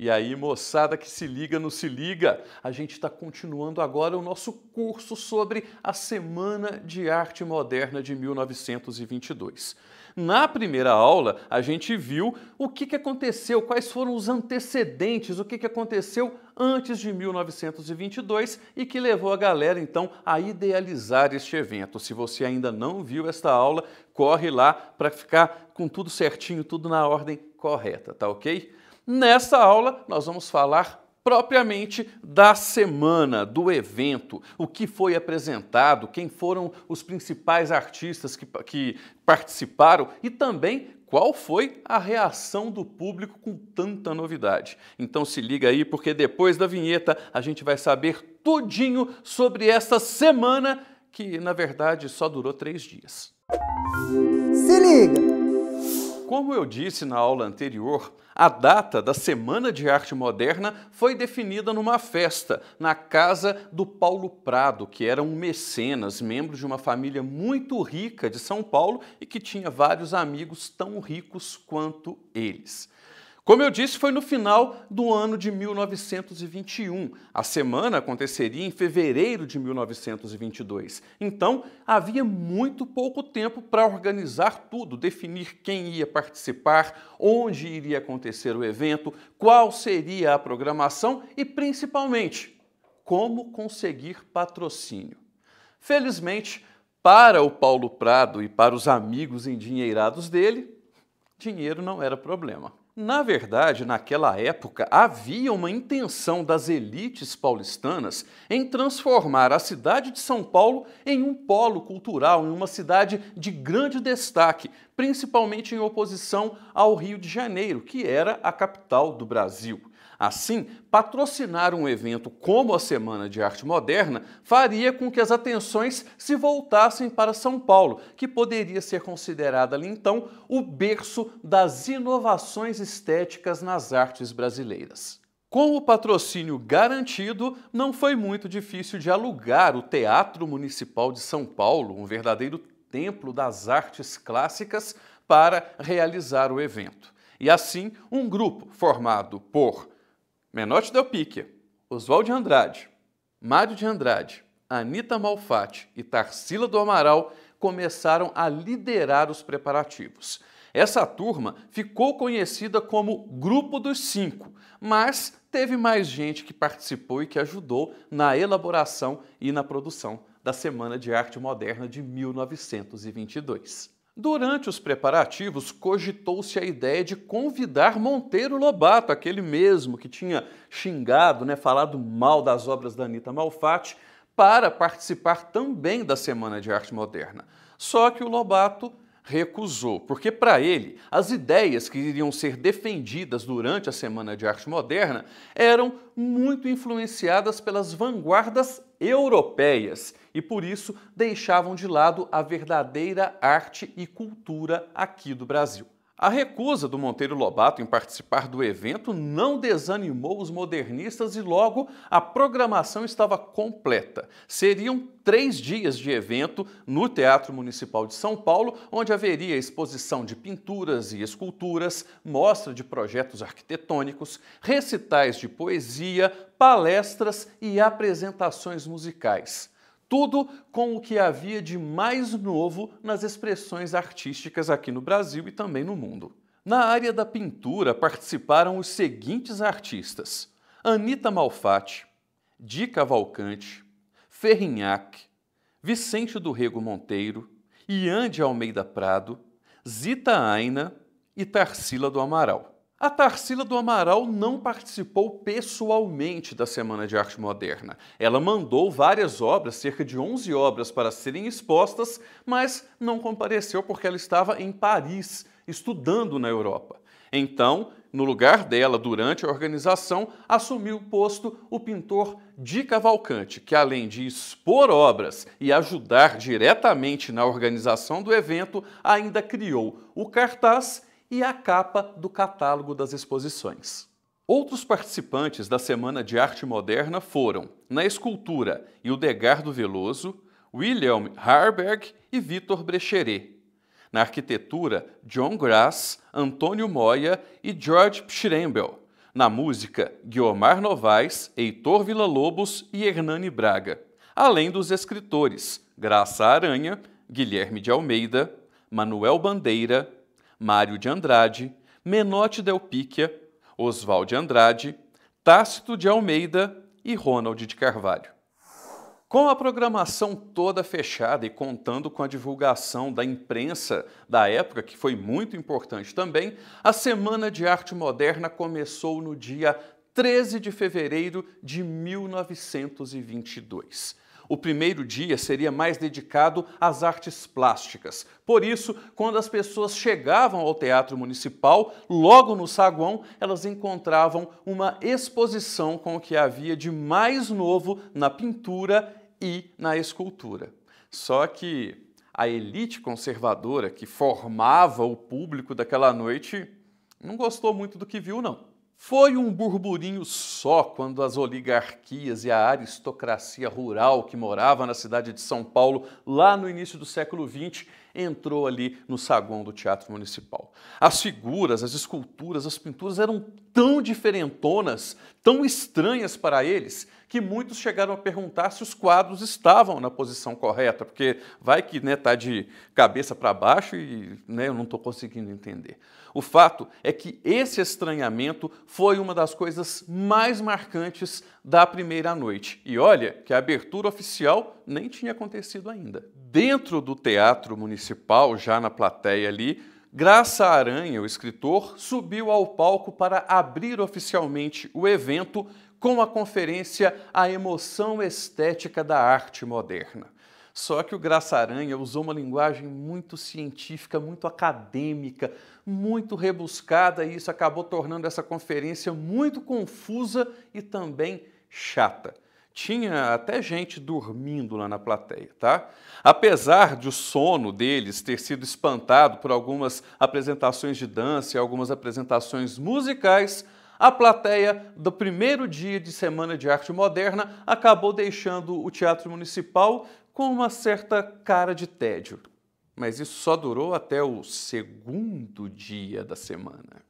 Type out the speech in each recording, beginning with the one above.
E aí, moçada que se liga, não se liga, a gente está continuando agora o nosso curso sobre a Semana de Arte Moderna de 1922. Na primeira aula, a gente viu o que, que aconteceu, quais foram os antecedentes, o que, que aconteceu antes de 1922 e que levou a galera então a idealizar este evento. Se você ainda não viu esta aula, corre lá para ficar com tudo certinho, tudo na ordem correta, tá ok? Nesta aula, nós vamos falar propriamente da semana, do evento, o que foi apresentado, quem foram os principais artistas que, que participaram e também qual foi a reação do público com tanta novidade. Então se liga aí, porque depois da vinheta a gente vai saber tudinho sobre essa semana que, na verdade, só durou três dias. Se liga! como eu disse na aula anterior, a data da Semana de Arte Moderna foi definida numa festa, na casa do Paulo Prado, que era um mecenas, membro de uma família muito rica de São Paulo e que tinha vários amigos tão ricos quanto eles. Como eu disse, foi no final do ano de 1921. A semana aconteceria em fevereiro de 1922. Então, havia muito pouco tempo para organizar tudo, definir quem ia participar, onde iria acontecer o evento, qual seria a programação e, principalmente, como conseguir patrocínio. Felizmente, para o Paulo Prado e para os amigos endinheirados dele, dinheiro não era problema. Na verdade, naquela época havia uma intenção das elites paulistanas em transformar a cidade de São Paulo em um polo cultural, em uma cidade de grande destaque, principalmente em oposição ao Rio de Janeiro, que era a capital do Brasil. Assim, patrocinar um evento como a Semana de Arte Moderna faria com que as atenções se voltassem para São Paulo, que poderia ser considerada ali então o berço das inovações estéticas nas artes brasileiras. Com o patrocínio garantido, não foi muito difícil de alugar o Teatro Municipal de São Paulo, um verdadeiro templo das artes clássicas, para realizar o evento. E assim, um grupo formado por Menotti Del Picchia, Oswald de Andrade, Mário de Andrade, Anita Malfatti e Tarsila do Amaral começaram a liderar os preparativos. Essa turma ficou conhecida como Grupo dos Cinco, mas teve mais gente que participou e que ajudou na elaboração e na produção da Semana de Arte Moderna de 1922. Durante os preparativos, cogitou-se a ideia de convidar Monteiro Lobato, aquele mesmo que tinha xingado, né, falado mal das obras da Anitta Malfatti, para participar também da Semana de Arte Moderna. Só que o Lobato recusou, porque para ele as ideias que iriam ser defendidas durante a Semana de Arte Moderna eram muito influenciadas pelas vanguardas europeias e por isso deixavam de lado a verdadeira arte e cultura aqui do Brasil. A recusa do Monteiro Lobato em participar do evento não desanimou os modernistas e logo a programação estava completa. Seriam três dias de evento no Teatro Municipal de São Paulo, onde haveria exposição de pinturas e esculturas, mostra de projetos arquitetônicos, recitais de poesia, palestras e apresentações musicais tudo com o que havia de mais novo nas expressões artísticas aqui no Brasil e também no mundo. Na área da pintura participaram os seguintes artistas: Anita Malfatti, Di Cavalcante, Ferrinhac, Vicente do Rego Monteiro, Ian de Almeida Prado, Zita Aina e Tarsila do Amaral. A Tarsila do Amaral não participou pessoalmente da Semana de Arte Moderna. Ela mandou várias obras, cerca de 11 obras, para serem expostas, mas não compareceu porque ela estava em Paris, estudando na Europa. Então, no lugar dela, durante a organização, assumiu o posto o pintor Di Cavalcante, que além de expor obras e ajudar diretamente na organização do evento, ainda criou o cartaz e a capa do catálogo das exposições. Outros participantes da Semana de Arte Moderna foram, na escultura, Ildegardo Veloso, William Harberg e Vitor Brecheret. Na arquitetura, John Grass, Antônio Moya e George Pschrembel. Na música, Guiomar Novaes, Heitor Villa-Lobos e Hernani Braga. Além dos escritores Graça Aranha, Guilherme de Almeida, Manuel Bandeira, Mário de Andrade, Menotti Delpíquia, Oswald de Andrade, Tácito de Almeida e Ronald de Carvalho. Com a programação toda fechada e contando com a divulgação da imprensa da época, que foi muito importante também, a Semana de Arte Moderna começou no dia 13 de fevereiro de 1922. O primeiro dia seria mais dedicado às artes plásticas. Por isso, quando as pessoas chegavam ao Teatro Municipal, logo no saguão, elas encontravam uma exposição com o que havia de mais novo na pintura e na escultura. Só que a elite conservadora que formava o público daquela noite não gostou muito do que viu, não. Foi um burburinho só quando as oligarquias e a aristocracia rural que morava na cidade de São Paulo lá no início do século XX entrou ali no saguão do Teatro Municipal. As figuras, as esculturas, as pinturas eram tão diferentonas, tão estranhas para eles, que muitos chegaram a perguntar se os quadros estavam na posição correta, porque vai que né, tá de cabeça para baixo e né, eu não estou conseguindo entender. O fato é que esse estranhamento foi uma das coisas mais marcantes da primeira noite. E olha que a abertura oficial nem tinha acontecido ainda. Dentro do Teatro Municipal principal, já na plateia ali, Graça Aranha, o escritor, subiu ao palco para abrir oficialmente o evento com a conferência A Emoção Estética da Arte Moderna. Só que o Graça Aranha usou uma linguagem muito científica, muito acadêmica, muito rebuscada, e isso acabou tornando essa conferência muito confusa e também chata. Tinha até gente dormindo lá na plateia, tá? Apesar de o sono deles ter sido espantado por algumas apresentações de dança e algumas apresentações musicais, a plateia do primeiro dia de Semana de Arte Moderna acabou deixando o Teatro Municipal com uma certa cara de tédio. Mas isso só durou até o segundo dia da semana.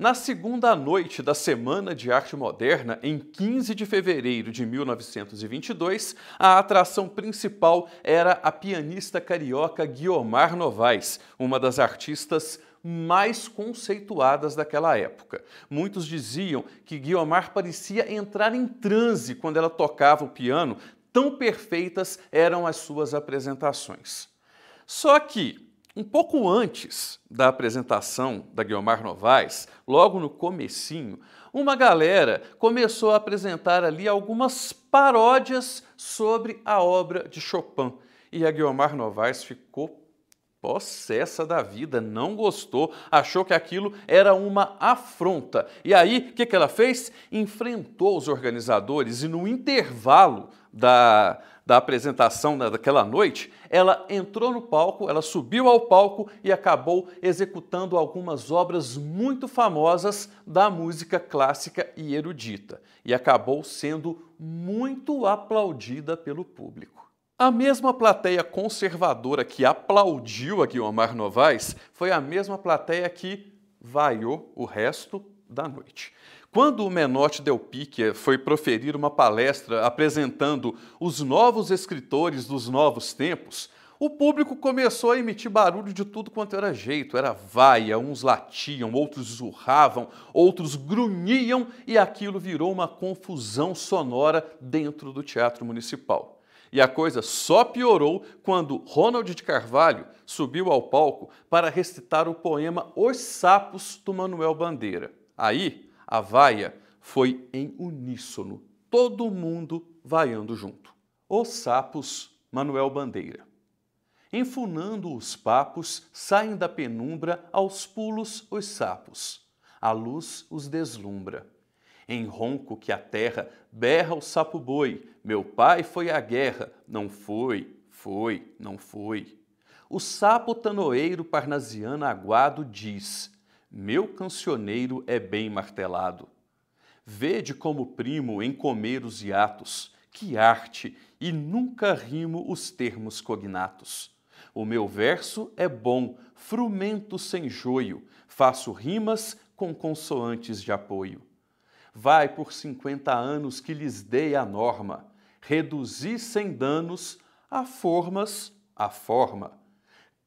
Na segunda noite da Semana de Arte Moderna, em 15 de fevereiro de 1922, a atração principal era a pianista carioca Guiomar Novaes, uma das artistas mais conceituadas daquela época. Muitos diziam que Guiomar parecia entrar em transe quando ela tocava o piano, tão perfeitas eram as suas apresentações. Só que um pouco antes da apresentação da Guiomar Novaes, logo no comecinho, uma galera começou a apresentar ali algumas paródias sobre a obra de Chopin. E a Guiomar Novaes ficou possessa da vida, não gostou, achou que aquilo era uma afronta. E aí, o que, que ela fez? Enfrentou os organizadores e no intervalo da, da apresentação daquela noite, ela entrou no palco, ela subiu ao palco e acabou executando algumas obras muito famosas da música clássica e erudita, e acabou sendo muito aplaudida pelo público. A mesma plateia conservadora que aplaudiu a Guiomar Novaes foi a mesma plateia que vaiou o resto da noite. Quando o Menotti Del Picchia foi proferir uma palestra apresentando os novos escritores dos novos tempos, o público começou a emitir barulho de tudo quanto era jeito. Era vaia, uns latiam, outros zurravam, outros grunhiam e aquilo virou uma confusão sonora dentro do Teatro Municipal. E a coisa só piorou quando Ronald de Carvalho subiu ao palco para recitar o poema Os Sapos do Manuel Bandeira. Aí, a vaia foi em uníssono, todo mundo vaiando junto. Os sapos, Manuel Bandeira. Enfunando os papos, saem da penumbra aos pulos os sapos. A luz os deslumbra. Em ronco que a terra berra o sapo-boi. Meu pai foi à guerra. Não foi, foi, não foi. O sapo tanoeiro parnasiano aguado diz: meu cancioneiro é bem martelado. Vede como primo em comer os hiatos, que arte, e nunca rimo os termos cognatos. O meu verso é bom, frumento sem joio, faço rimas com consoantes de apoio. Vai por cinquenta anos que lhes dei a norma, reduzi sem danos a formas a forma.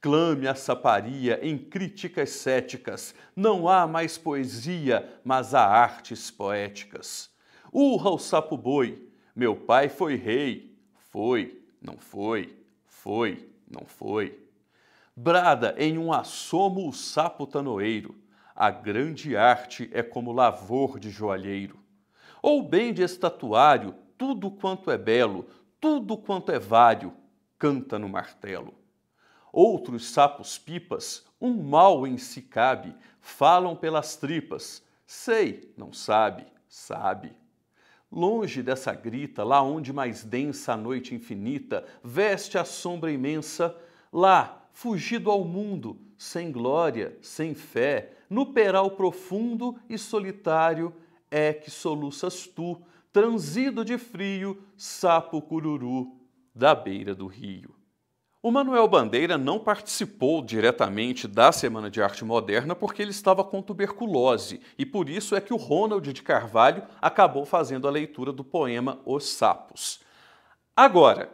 Clame a saparia em críticas céticas. Não há mais poesia, mas há artes poéticas. Urra o sapo boi. Meu pai foi rei. Foi, não foi, foi, não foi. Brada em um assomo o sapo tanoeiro. A grande arte é como lavor de joalheiro. Ou bem de estatuário, tudo quanto é belo, tudo quanto é vário, canta no martelo. Outros sapos-pipas, um mal em si cabe, falam pelas tripas. Sei, não sabe, sabe. Longe dessa grita, lá onde mais densa a noite infinita veste a sombra imensa, lá, fugido ao mundo, sem glória, sem fé, no peral profundo e solitário, é que soluças tu, transido de frio, sapo cururu da beira do rio. O Manuel Bandeira não participou diretamente da Semana de Arte Moderna porque ele estava com tuberculose e por isso é que o Ronald de Carvalho acabou fazendo a leitura do poema Os Sapos. Agora,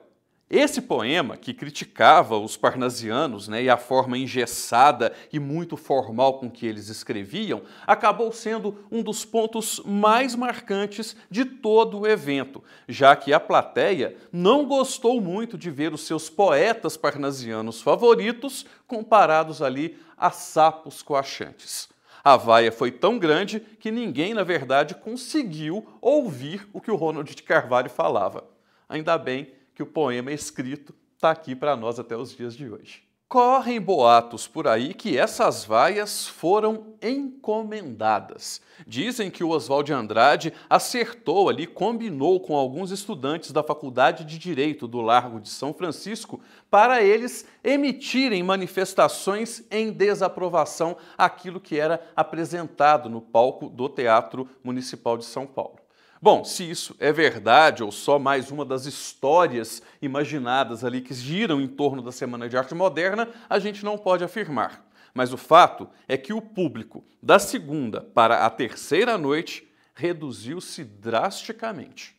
esse poema, que criticava os parnasianos né, e a forma engessada e muito formal com que eles escreviam, acabou sendo um dos pontos mais marcantes de todo o evento, já que a plateia não gostou muito de ver os seus poetas parnasianos favoritos comparados ali a sapos coachantes. A vaia foi tão grande que ninguém, na verdade, conseguiu ouvir o que o Ronald de Carvalho falava. Ainda bem que o poema escrito está aqui para nós até os dias de hoje. Correm boatos por aí que essas vaias foram encomendadas. Dizem que o Oswald de Andrade acertou ali, combinou com alguns estudantes da Faculdade de Direito do Largo de São Francisco para eles emitirem manifestações em desaprovação aquilo que era apresentado no palco do Teatro Municipal de São Paulo. Bom, se isso é verdade ou só mais uma das histórias imaginadas ali que giram em torno da Semana de Arte Moderna, a gente não pode afirmar. Mas o fato é que o público da segunda para a terceira noite reduziu-se drasticamente.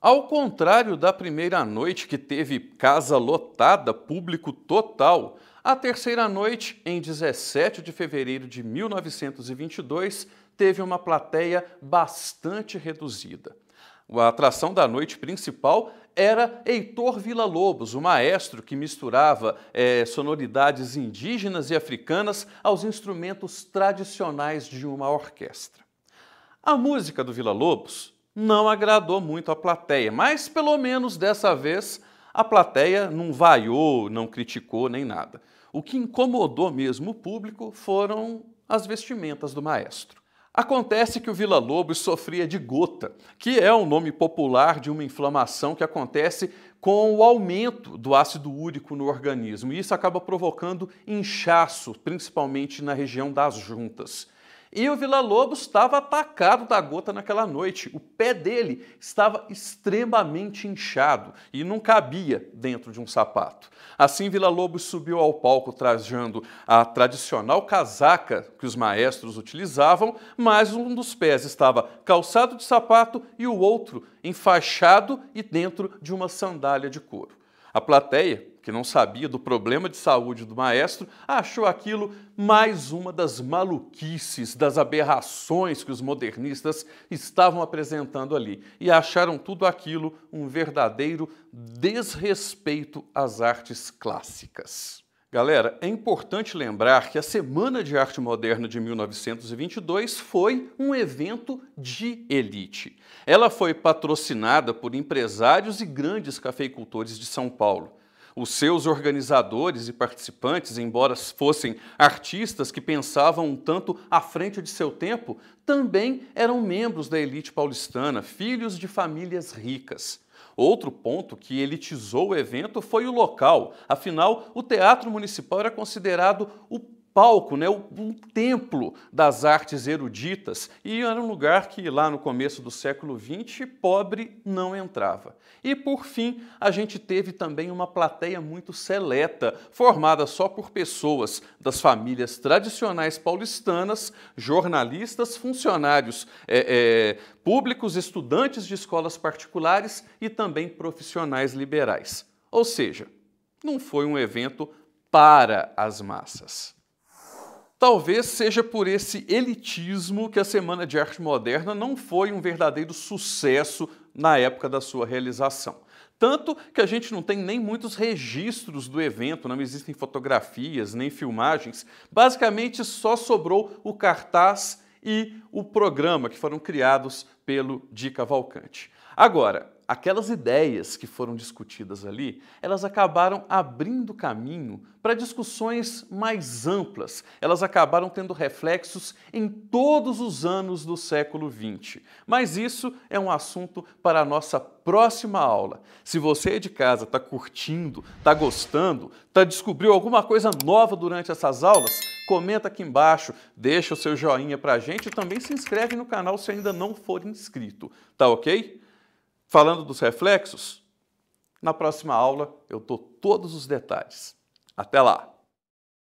Ao contrário da primeira noite, que teve casa lotada, público total, a terceira noite, em 17 de fevereiro de 1922, teve uma plateia bastante reduzida. A atração da noite principal era Heitor Vila lobos o maestro que misturava é, sonoridades indígenas e africanas aos instrumentos tradicionais de uma orquestra. A música do Vila lobos não agradou muito a plateia, mas pelo menos dessa vez a plateia não vaiou, não criticou nem nada. O que incomodou mesmo o público foram as vestimentas do maestro. Acontece que o Vila Lobos sofria de gota, que é um nome popular de uma inflamação que acontece com o aumento do ácido úrico no organismo, e isso acaba provocando inchaço, principalmente na região das juntas. E o Vila Lobos estava atacado da gota naquela noite. O pé dele estava extremamente inchado e não cabia dentro de um sapato. Assim, Vila Lobos subiu ao palco trajando a tradicional casaca que os maestros utilizavam, mas um dos pés estava calçado de sapato e o outro enfaixado e dentro de uma sandália de couro. A plateia, que não sabia do problema de saúde do maestro, achou aquilo mais uma das maluquices, das aberrações que os modernistas estavam apresentando ali e acharam tudo aquilo um verdadeiro desrespeito às artes clássicas. Galera, é importante lembrar que a Semana de Arte Moderna de 1922 foi um evento de elite. Ela foi patrocinada por empresários e grandes cafeicultores de São Paulo. Os seus organizadores e participantes, embora fossem artistas que pensavam um tanto à frente de seu tempo, também eram membros da elite paulistana, filhos de famílias ricas. Outro ponto que elitizou o evento foi o local. Afinal, o Teatro Municipal era considerado o palco, né, um templo das artes eruditas, e era um lugar que lá no começo do século XX pobre não entrava. E por fim, a gente teve também uma plateia muito seleta, formada só por pessoas das famílias tradicionais paulistanas, jornalistas, funcionários é, é, públicos, estudantes de escolas particulares e também profissionais liberais. Ou seja, não foi um evento para as massas. Talvez seja por esse elitismo que a Semana de Arte Moderna não foi um verdadeiro sucesso na época da sua realização. Tanto que a gente não tem nem muitos registros do evento, não existem fotografias nem filmagens. Basicamente, só sobrou o cartaz e o programa que foram criados pelo Di Cavalcante. Agora, aquelas ideias que foram discutidas ali, elas acabaram abrindo caminho para discussões mais amplas. Elas acabaram tendo reflexos em todos os anos do século XX. Mas isso é um assunto para a nossa próxima aula. Se você de casa está curtindo, está gostando, está descobriu alguma coisa nova durante essas aulas, comenta aqui embaixo, deixa o seu joinha para a gente e também se inscreve no canal se ainda não for inscrito, tá ok? falando dos reflexos, na próxima aula eu dou todos os detalhes. Até lá!